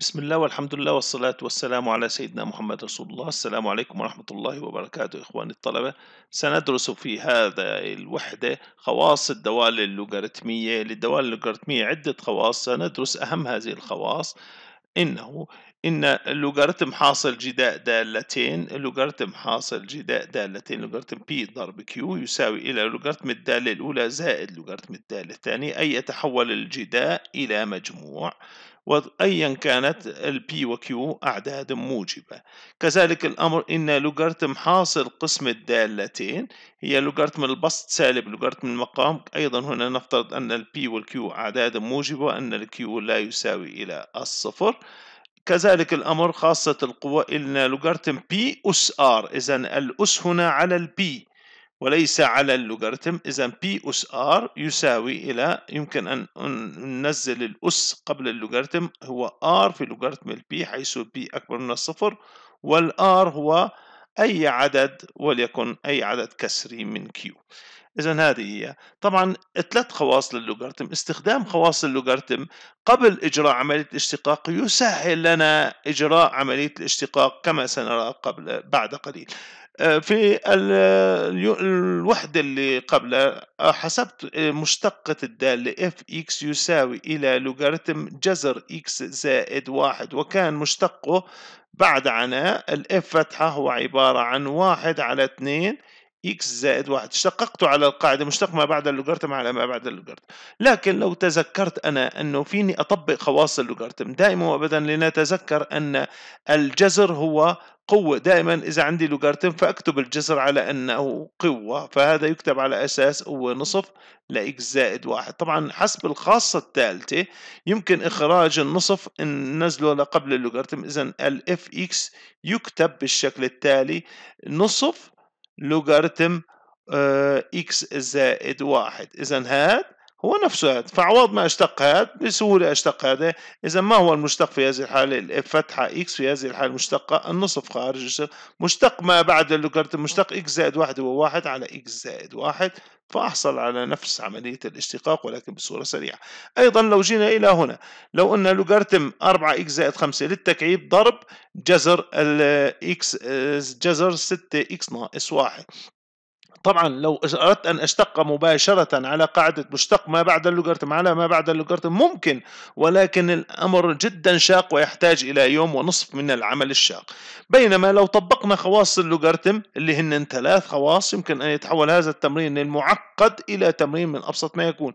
بسم الله والحمد لله والصلاة والسلام على سيدنا محمد رسول الله السلام عليكم ورحمة الله وبركاته إخواني الطلبة سندرس في هذا الوحدة خواص الدوال اللوغاريتمية للدوال اللوغاريتمية عدة خواص سندرس أهم هذه الخواص إنه إن لوغاريتم حاصل جداء دالتين لوغاريتم حاصل جداء دالتين لوغاريتم بي ضرب كيو يساوي إلى لوغاريتم الدالة الأولى زائد لوغاريتم الدالة الثانية أي يتحول الجداء إلى مجموع وأيا كانت البي وكيو أعداد موجبة كذلك الأمر إن لوغاريتم حاصل قسم الدالتين هي لوغاريتم البسط سالب لوغاريتم المقام أيضا هنا نفترض أن البي والكيو أعداد موجبة وأن الكيو لا يساوي إلى الصفر كذلك الأمر خاصة القوة إن لوغارتم بي أس آر إذا الأس هنا على البي وليس على اللوغاريتم إذا بي أس آر يساوي إلى يمكن أن ننزل الأس قبل اللوغاريتم هو آر في لوغاريتم البي حيث بي أكبر من الصفر والآر هو أي عدد وليكن أي عدد كسري من كيو إذا هذه هي طبعا ثلاث خواص لللوغاريتم استخدام خواص اللوغاريتم قبل إجراء عملية الاشتقاق يسهل لنا إجراء عملية الاشتقاق كما سنرى قبل بعد قليل آه، في الوحدة اللي قبلها آه، حسبت آه، مشتقة الدالة اف اكس يساوي إلى لوغاريتم جذر اكس زائد واحد وكان مشتقه بعد عناء الاف فتحة هو عبارة عن واحد على اثنين إكس زائد واحد اشتققت على القاعدة مشتق ما بعد اللوغارتم على ما بعد اللوغارتم لكن لو تذكرت أنا أنه فيني أطبق خواص اللوغارتم دائما وأبدا لنتذكر أن الجذر هو قوة دائما إذا عندي لوغارتم فأكتب الجذر على أنه قوة فهذا يكتب على أساس قوة نصف لإكس زائد واحد طبعا حسب الخاصة الثالثة يمكن إخراج النصف إن نزله لقبل اللوغارتم إذا الإف إكس يكتب بالشكل التالي نصف لوغاريتم آه، اكس زائد واحد إذا هاد هو نفسه هذا فعوض ما اشتق هذا بسهولة اشتق هذا إذا ما هو المشتق في هذه الحالة الفتحة إكس في هذه الحالة المشتقة النصف خارج مشتق ما بعد اللوغاريتم مشتق إكس زائد واحد هو واحد على إكس زائد واحد فأحصل على نفس عملية الاشتقاق ولكن بصورة سريعة أيضا لو جينا إلى هنا لو أن لوغاريتم 4 إكس زائد 5 للتكعيب ضرب جذر الإكس جذر 6 إكس ناقص واحد طبعا لو اردت ان اشتق مباشره على قاعده مشتق ما بعد اللوغارتم على ما بعد اللوغارتم ممكن ولكن الامر جدا شاق ويحتاج الى يوم ونصف من العمل الشاق بينما لو طبقنا خواص اللوغارتم اللي هن ثلاث خواص يمكن ان يتحول هذا التمرين المعقد الى تمرين من ابسط ما يكون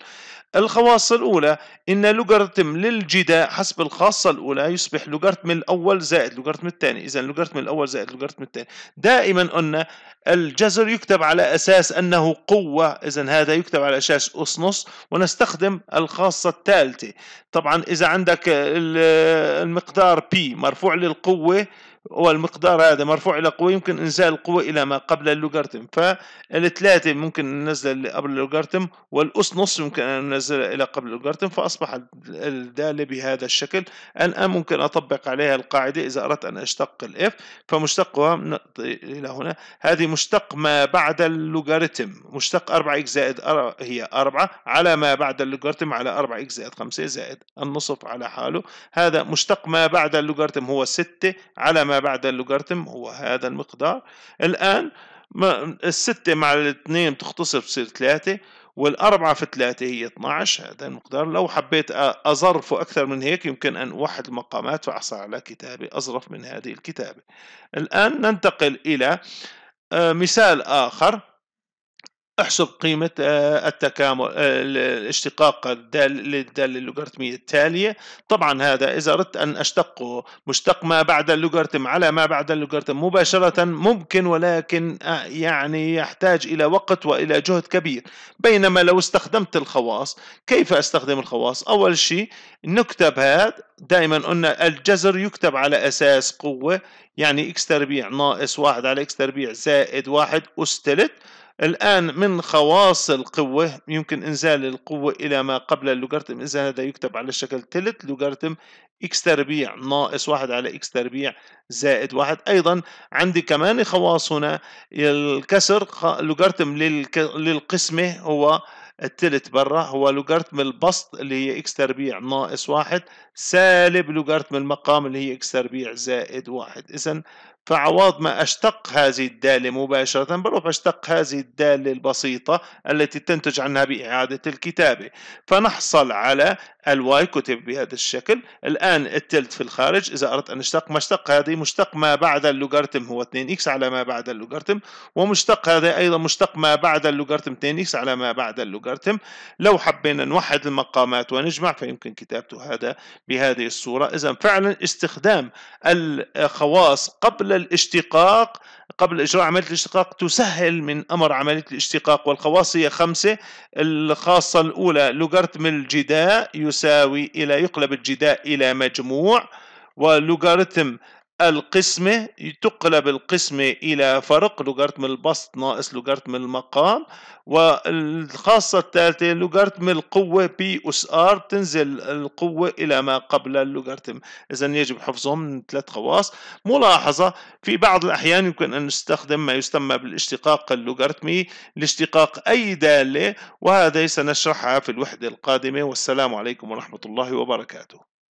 الخواص الاولى ان لوغارتم للجداء حسب الخاصه الاولى يصبح لوغارتم الاول زائد لوغارتم الثاني اذا لوغارتم الاول زائد لوغارتم الثاني دائما قلنا الجذر يكتب على أساس أنه قوة إذا هذا يكتب على أساس أس نص ونستخدم الخاصة الثالثة طبعا إذا عندك المقدار P مرفوع للقوة والمقدار هذا مرفوع إلى قوة يمكن إنزال القوة إلى ما قبل اللوغاريتم فالثلاثة ممكن ننزلها قبل اللوغاريتم والأس نص يمكن أن ننزلها إلى قبل اللوغاريتم فأصبح الدالة بهذا الشكل الان ممكن أطبق عليها القاعدة إذا أردت أن أشتق الإف فمشتقها إلى هنا هذه مشتق ما بعد اللوغاريتم مشتق 4 إكس زائد هي 4 على ما بعد اللوغاريتم على 4 إكس زائد 5 زائد النصف على حاله هذا مشتق ما بعد اللوغاريتم هو 6 على ما ما بعد اللوغاريتم هو هذا المقدار الآن الستة مع الاثنين بتختصر بتصير ثلاثة والأربعة في ثلاثة هي 12 هذا المقدار لو حبيت أظرفه أكثر من هيك يمكن أن أوحد المقامات فأحصل على كتابة أظرف من هذه الكتابة الآن ننتقل إلى آه، مثال آخر احسب قيمة آه، التكامل آه، الاشتقاق للدالة اللوغاريتمية التالية طبعا هذا إذا أردت أن أشتق مشتق ما بعد اللوغاريتم على ما بعد اللوغاريتم مباشرة ممكن ولكن آه، يعني يحتاج إلى وقت وإلى جهد كبير بينما لو استخدمت الخواص كيف أستخدم الخواص أول شيء نكتب هذا دائما قلنا الجذر يكتب على أساس قوة يعني إكس تربيع ناقص واحد على إكس تربيع زائد واحد أس تلت الآن من خواص القوة يمكن إنزال القوة إلى ما قبل اللوغارتم إذا هذا يكتب على شكل تلت لوغارتم إكس تربيع ناقص واحد على إكس تربيع زائد واحد أيضا عندي كمان خواص هنا الكسر لوغارتم للقسمة هو التلت برا هو لوغارتم البسط اللي هي اكس تربيع ناقص واحد سالب لوغارتم المقام اللي هي اكس تربيع زائد واحد اذا فعوض ما أشتق هذه الدالة مباشرة بروح أشتق هذه الدالة البسيطة التي تنتج عنها بإعادة الكتابة فنحصل على الواي كتب بهذا الشكل الآن التلت في الخارج إذا أردت أن أشتق مشتق هذه مشتق ما بعد اللوغارتم هو 2x على ما بعد اللوغارتم ومشتق هذا أيضا مشتق ما بعد اللوغارتم 2x على ما بعد اللوغارتم لو حبينا نوحد المقامات ونجمع فيمكن كتابته هذا بهذه الصورة إذا فعلا استخدام الخواص قبل الاشتقاق قبل إجراء عملية الاشتقاق تسهل من أمر عملية الاشتقاق والخواصية خمسة الخاصة الأولى لوغارتم الجداء يساوي إلى يقلب الجداء إلى مجموع ولوغارتم القسمة تقلب القسمة إلى فرق لوغارتم البسط ناقص لوغارتم المقام والخاصة الثالثة لوغارتم القوة بي أس آر تنزل القوة إلى ما قبل اللوغارتم إذا يجب حفظهم من ثلاث خواص ملاحظة في بعض الأحيان يمكن أن نستخدم ما يسمى بالاشتقاق اللوغارتمي لاشتقاق أي دالة وهذا سنشرحها في الوحدة القادمة والسلام عليكم ورحمة الله وبركاته